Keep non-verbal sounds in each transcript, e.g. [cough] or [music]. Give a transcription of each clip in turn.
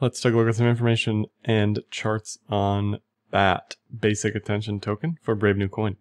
Let's take a look at some information and charts on that basic attention token for Brave New Coin.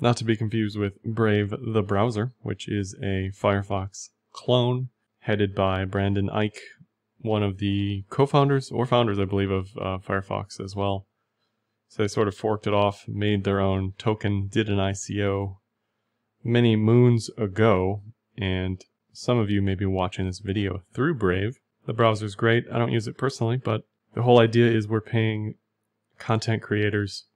Not to be confused with Brave the Browser, which is a Firefox clone headed by Brandon Eich, one of the co-founders or founders, I believe, of uh, Firefox as well. So they sort of forked it off, made their own token, did an ICO many moons ago, and some of you may be watching this video through Brave. The browser is great. I don't use it personally, but the whole idea is we're paying content creators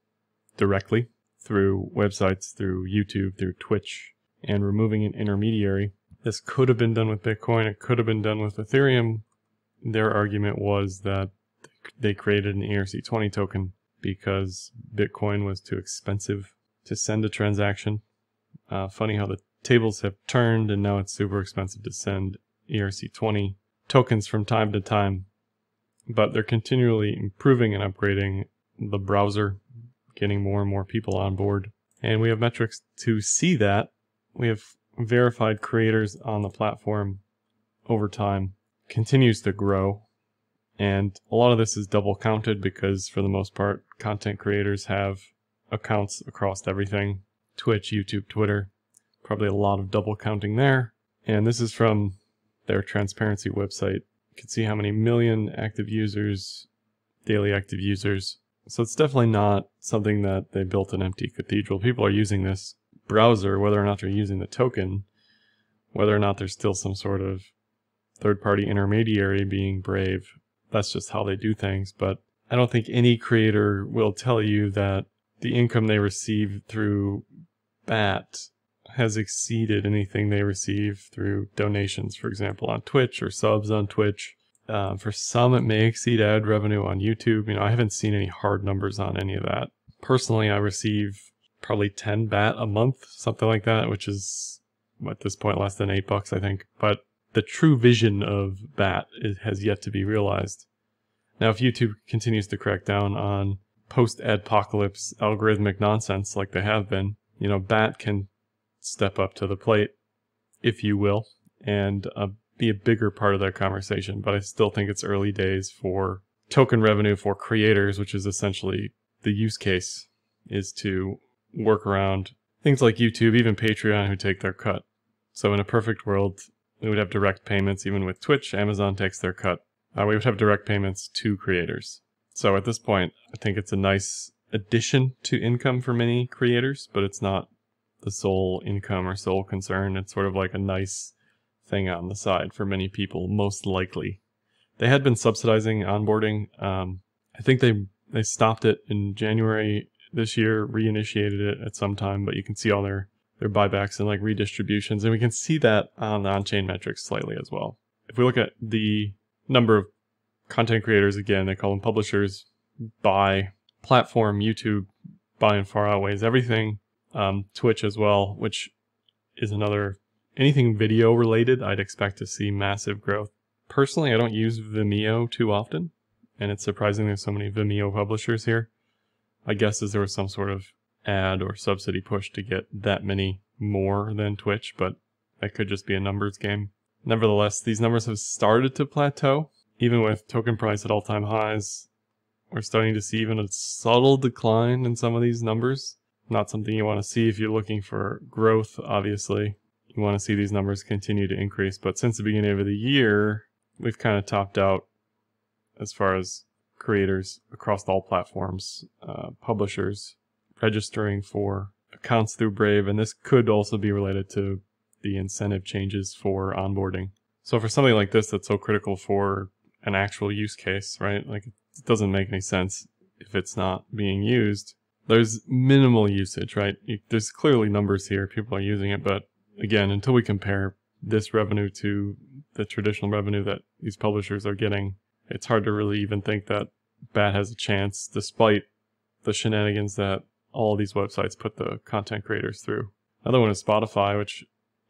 directly through websites, through YouTube, through Twitch, and removing an intermediary. This could have been done with Bitcoin. It could have been done with Ethereum. Their argument was that they created an ERC20 token because Bitcoin was too expensive to send a transaction. Uh, funny how the tables have turned and now it's super expensive to send ERC20 tokens from time to time, but they're continually improving and upgrading the browser, getting more and more people on board. And we have metrics to see that. We have verified creators on the platform over time continues to grow. And a lot of this is double counted because, for the most part, content creators have accounts across everything Twitch, YouTube, Twitter. Probably a lot of double counting there. And this is from their transparency website. You can see how many million active users, daily active users. So it's definitely not something that they built an empty cathedral. People are using this browser, whether or not they're using the token, whether or not there's still some sort of third-party intermediary being Brave. That's just how they do things, but I don't think any creator will tell you that the income they receive through BAT has exceeded anything they receive through donations, for example, on Twitch or subs on Twitch. Uh, for some, it may exceed ad revenue on YouTube. You know, I haven't seen any hard numbers on any of that. Personally, I receive probably 10 bat a month, something like that, which is at this point less than eight bucks, I think. But the true vision of bat has yet to be realized. Now, if YouTube continues to crack down on post-apocalypse algorithmic nonsense like they have been, you know, bat can step up to the plate, if you will, and uh, be a bigger part of that conversation. But I still think it's early days for token revenue for creators, which is essentially the use case, is to work around things like YouTube, even Patreon, who take their cut. So in a perfect world, we would have direct payments even with Twitch. Amazon takes their cut. Uh, we would have direct payments to creators. So at this point, I think it's a nice addition to income for many creators, but it's not the sole income or sole concern. It's sort of like a nice thing on the side for many people, most likely. They had been subsidizing onboarding. Um, I think they they stopped it in January this year, reinitiated it at some time, but you can see all their their buybacks and like redistributions, and we can see that on the on-chain metrics slightly as well. If we look at the number of content creators, again, they call them publishers by platform, YouTube by and far outweighs everything um, Twitch as well, which is another anything video related. I'd expect to see massive growth. Personally, I don't use Vimeo too often, and it's surprising there's so many Vimeo publishers here. I guess is there was some sort of ad or subsidy push to get that many more than Twitch, but that could just be a numbers game. Nevertheless, these numbers have started to plateau. Even with token price at all-time highs, we're starting to see even a subtle decline in some of these numbers not something you want to see if you're looking for growth, obviously. You want to see these numbers continue to increase. But since the beginning of the year, we've kind of topped out as far as creators across all platforms, uh, publishers registering for accounts through Brave. And this could also be related to the incentive changes for onboarding. So for something like this that's so critical for an actual use case, right? Like it doesn't make any sense if it's not being used there's minimal usage, right? There's clearly numbers here. People are using it, but again, until we compare this revenue to the traditional revenue that these publishers are getting, it's hard to really even think that Bat has a chance, despite the shenanigans that all these websites put the content creators through. Another one is Spotify, which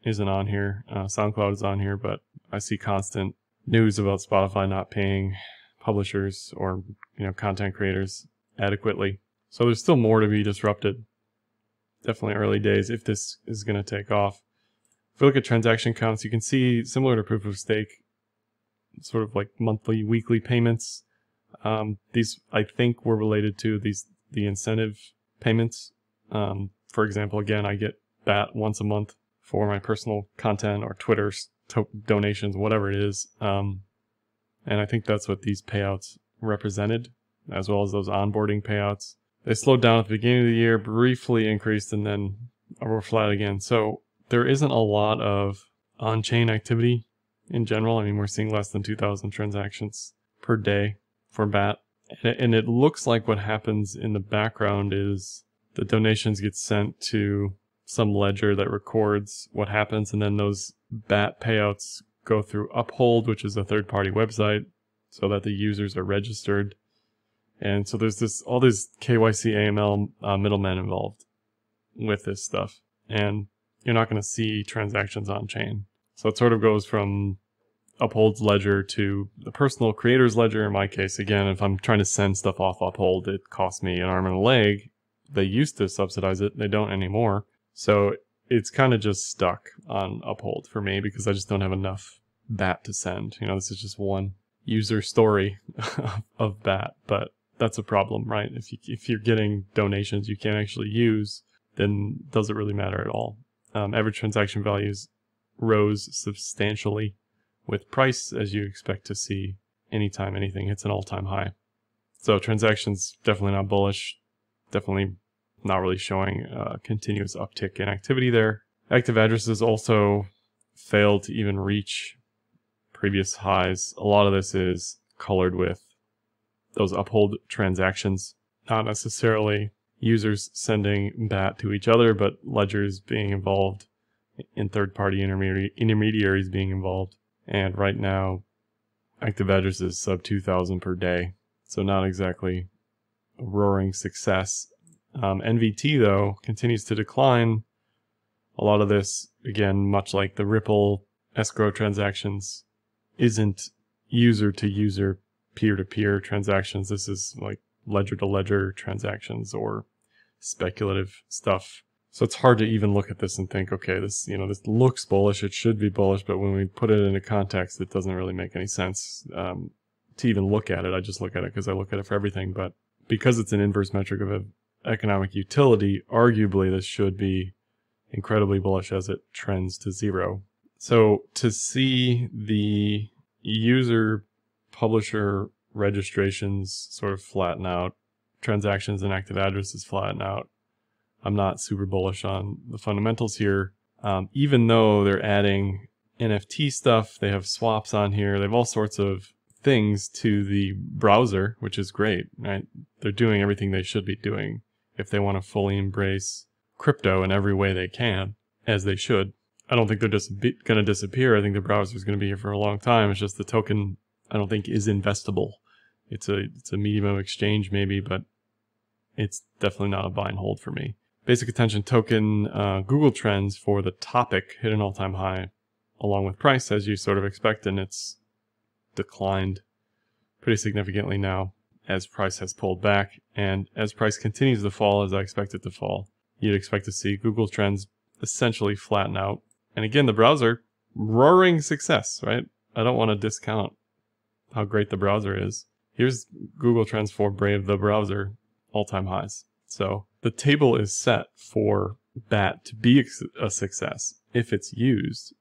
isn't on here. Uh, SoundCloud is on here, but I see constant news about Spotify not paying publishers or you know content creators adequately so there's still more to be disrupted. Definitely early days if this is going to take off. If we look at transaction counts, you can see similar to proof of stake, sort of like monthly, weekly payments. Um, these, I think, were related to these the incentive payments. Um, for example, again, I get that once a month for my personal content or Twitter's donations, whatever it is. Um, and I think that's what these payouts represented, as well as those onboarding payouts. They slowed down at the beginning of the year, briefly increased, and then were flat again. So there isn't a lot of on chain activity in general. I mean, we're seeing less than 2,000 transactions per day for BAT. And it looks like what happens in the background is the donations get sent to some ledger that records what happens, and then those BAT payouts go through Uphold, which is a third party website, so that the users are registered. And so there's this all these KYC AML uh, middlemen involved with this stuff, and you're not going to see transactions on chain. So it sort of goes from Uphold's ledger to the personal creator's ledger. In my case, again, if I'm trying to send stuff off Uphold, it costs me an arm and a leg. They used to subsidize it, they don't anymore. So it's kind of just stuck on Uphold for me because I just don't have enough bat to send. You know, this is just one user story [laughs] of bat, but that's a problem, right? If you, if you're getting donations you can't actually use, then does it really matter at all? Um, average transaction values rose substantially with price, as you expect to see anytime anything hits an all-time high. So transactions definitely not bullish, definitely not really showing a continuous uptick in activity there. Active addresses also failed to even reach previous highs. A lot of this is colored with those uphold transactions, not necessarily users sending BAT to each other, but ledgers being involved and third party intermediaries being involved. And right now, active addresses sub 2,000 per day. So not exactly a roaring success. Um, NVT, though, continues to decline. A lot of this, again, much like the Ripple escrow transactions, isn't user to user peer to peer transactions. This is like ledger to ledger transactions or speculative stuff. So it's hard to even look at this and think, okay, this, you know, this looks bullish. It should be bullish, but when we put it into context, it doesn't really make any sense um, to even look at it. I just look at it because I look at it for everything. But because it's an inverse metric of economic utility, arguably this should be incredibly bullish as it trends to zero. So to see the user publisher registrations sort of flatten out, transactions and active addresses flatten out. I'm not super bullish on the fundamentals here. Um, even though they're adding NFT stuff, they have swaps on here, they have all sorts of things to the browser, which is great, right? They're doing everything they should be doing if they want to fully embrace crypto in every way they can, as they should. I don't think they're just going to disappear. I think the browser is going to be here for a long time. It's just the token I don't think is investable. It's a it's a medium of exchange maybe, but it's definitely not a buy and hold for me. Basic attention token uh, Google Trends for the topic hit an all-time high, along with price as you sort of expect, and it's declined pretty significantly now as price has pulled back, and as price continues to fall as I expect it to fall, you'd expect to see Google Trends essentially flatten out. And again, the browser roaring success, right? I don't want to discount how great the browser is. Here's Google Trends for Brave the browser all-time highs. So the table is set for Bat to be a success if it's used.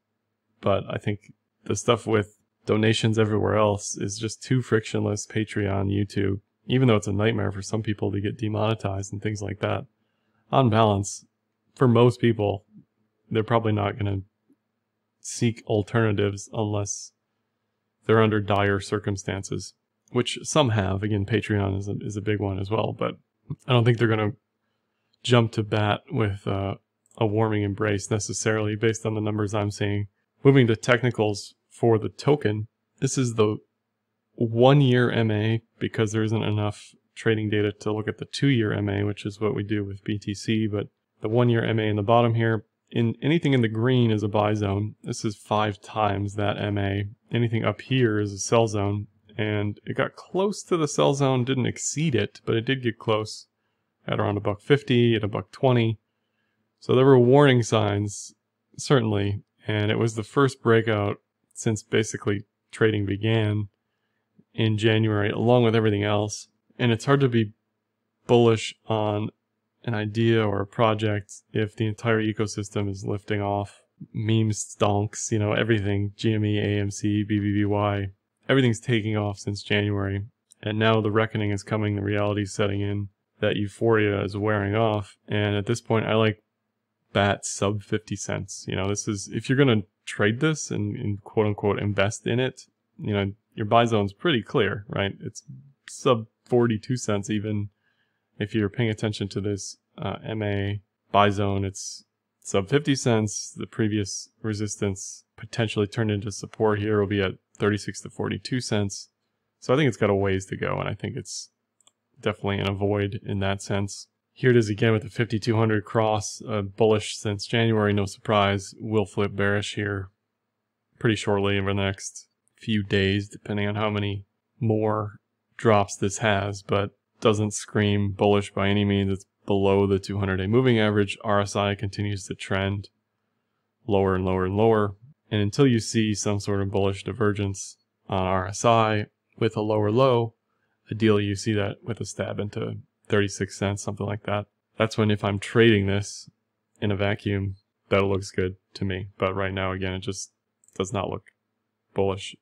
But I think the stuff with donations everywhere else is just too frictionless. Patreon, YouTube, even though it's a nightmare for some people to get demonetized and things like that. On balance, for most people, they're probably not going to seek alternatives unless they're under dire circumstances, which some have. Again, Patreon is a, is a big one as well, but I don't think they're going to jump to bat with uh, a warming embrace necessarily based on the numbers I'm seeing. Moving to technicals for the token, this is the one year MA because there isn't enough trading data to look at the two year MA, which is what we do with BTC, but the one year MA in the bottom here in anything in the green is a buy zone. This is five times that MA. Anything up here is a sell zone. And it got close to the sell zone, didn't exceed it, but it did get close at around a buck 50, at a buck 20. So there were warning signs, certainly. And it was the first breakout since basically trading began in January, along with everything else. And it's hard to be bullish on an idea or a project if the entire ecosystem is lifting off. Memes, donks, you know, everything, GME, AMC, BBBY, everything's taking off since January. And now the reckoning is coming, the is setting in, that euphoria is wearing off. And at this point, I like bat sub 50 cents. You know, this is, if you're going to trade this and, and quote unquote invest in it, you know, your buy zone's pretty clear, right? It's sub 42 cents even if you're paying attention to this uh, MA buy zone, it's sub 50 cents. The previous resistance potentially turned into support here will be at 36 to 42 cents. So I think it's got a ways to go, and I think it's definitely an avoid in that sense. Here it is again with the 5200 cross, uh, bullish since January, no surprise. Will flip bearish here pretty shortly over the next few days, depending on how many more drops this has. But doesn't scream bullish by any means. It's below the 200 day moving average. RSI continues to trend lower and lower and lower. And until you see some sort of bullish divergence on RSI with a lower low, ideally you see that with a stab into 36 cents, something like that. That's when if I'm trading this in a vacuum, that looks good to me. But right now, again, it just does not look bullish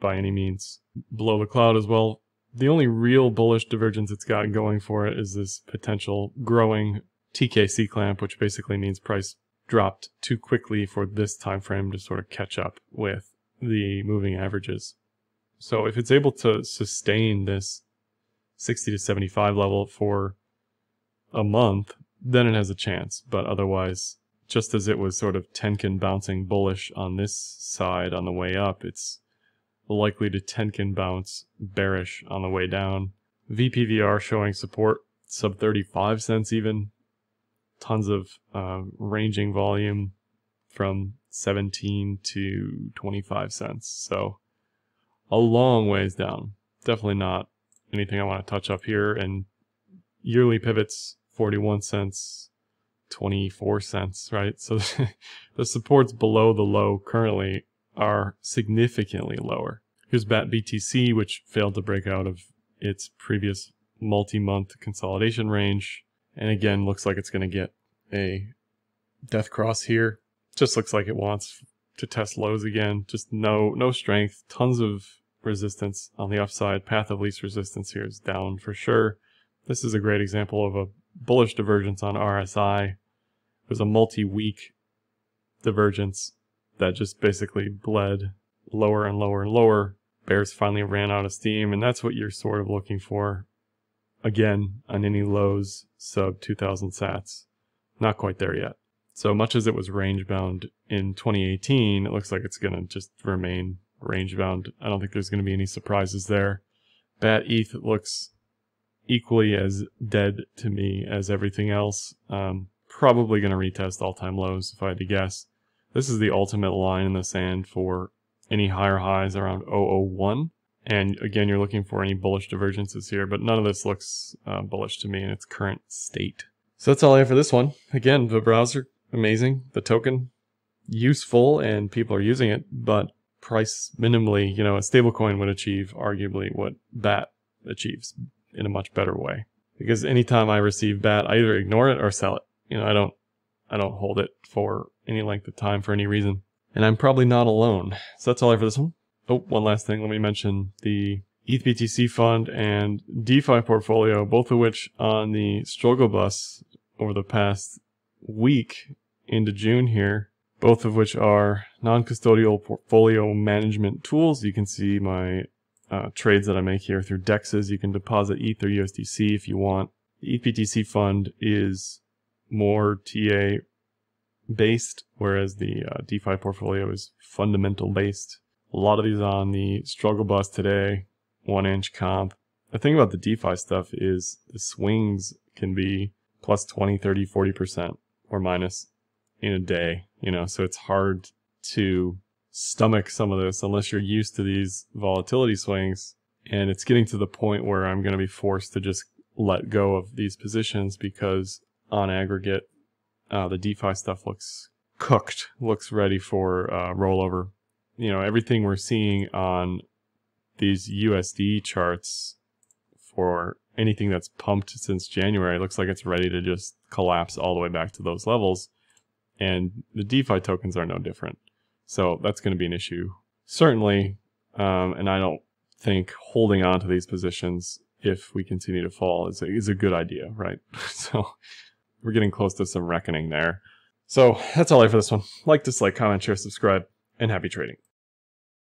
by any means. Below the cloud as well, the only real bullish divergence it's got going for it is this potential growing TKC clamp, which basically means price dropped too quickly for this time frame to sort of catch up with the moving averages. So if it's able to sustain this 60 to 75 level for a month, then it has a chance. But otherwise, just as it was sort of Tenkin bouncing bullish on this side on the way up, it's likely to Tenkin bounce bearish on the way down. VPVR showing support sub 35 cents even. Tons of uh, ranging volume from 17 to 25 cents. So a long ways down. Definitely not anything I want to touch up here. And yearly pivots, 41 cents, 24 cents, right? So [laughs] the support's below the low currently are significantly lower. Here's BAT BTC, which failed to break out of its previous multi-month consolidation range. And again, looks like it's going to get a death cross here. Just looks like it wants to test lows again. Just no, no strength, tons of resistance on the upside. Path of least resistance here is down for sure. This is a great example of a bullish divergence on RSI. It was a multi-week divergence that just basically bled lower and lower and lower. Bears finally ran out of steam, and that's what you're sort of looking for. Again, on any lows sub 2000 sats. Not quite there yet. So much as it was range bound in 2018, it looks like it's going to just remain range bound. I don't think there's going to be any surprises there. Bat ETH looks equally as dead to me as everything else. Um, probably going to retest all time lows if I had to guess. This is the ultimate line in the sand for any higher highs around 001. And again, you're looking for any bullish divergences here, but none of this looks uh, bullish to me in its current state. So that's all I have for this one. Again, the browser, amazing. The token, useful, and people are using it, but price minimally, you know, a stablecoin would achieve arguably what BAT achieves in a much better way. Because anytime I receive BAT, I either ignore it or sell it. You know, I don't, I don't hold it for any length of time for any reason. And I'm probably not alone. So that's all I have for this one. Oh, one last thing. Let me mention the ETHBTC fund and DeFi portfolio, both of which on the struggle bus over the past week into June here, both of which are non-custodial portfolio management tools. You can see my uh, trades that I make here through DEXs. You can deposit ETH or USDC if you want. The ETHBTC fund is more TA based, whereas the uh, DeFi portfolio is fundamental based. A lot of these on the struggle bus today, one inch comp. The thing about the DeFi stuff is the swings can be plus 20, 30, 40% or minus in a day, you know, so it's hard to stomach some of this unless you're used to these volatility swings. And it's getting to the point where I'm going to be forced to just let go of these positions because on aggregate, uh, the DeFi stuff looks cooked, looks ready for uh, rollover. You know, everything we're seeing on these USD charts for anything that's pumped since January looks like it's ready to just collapse all the way back to those levels. And the DeFi tokens are no different. So that's going to be an issue. Certainly, um, and I don't think holding on to these positions if we continue to fall is a, is a good idea, right? [laughs] so we're getting close to some reckoning there. So that's all I have for this one. Like, dislike, comment, share, subscribe, and happy trading.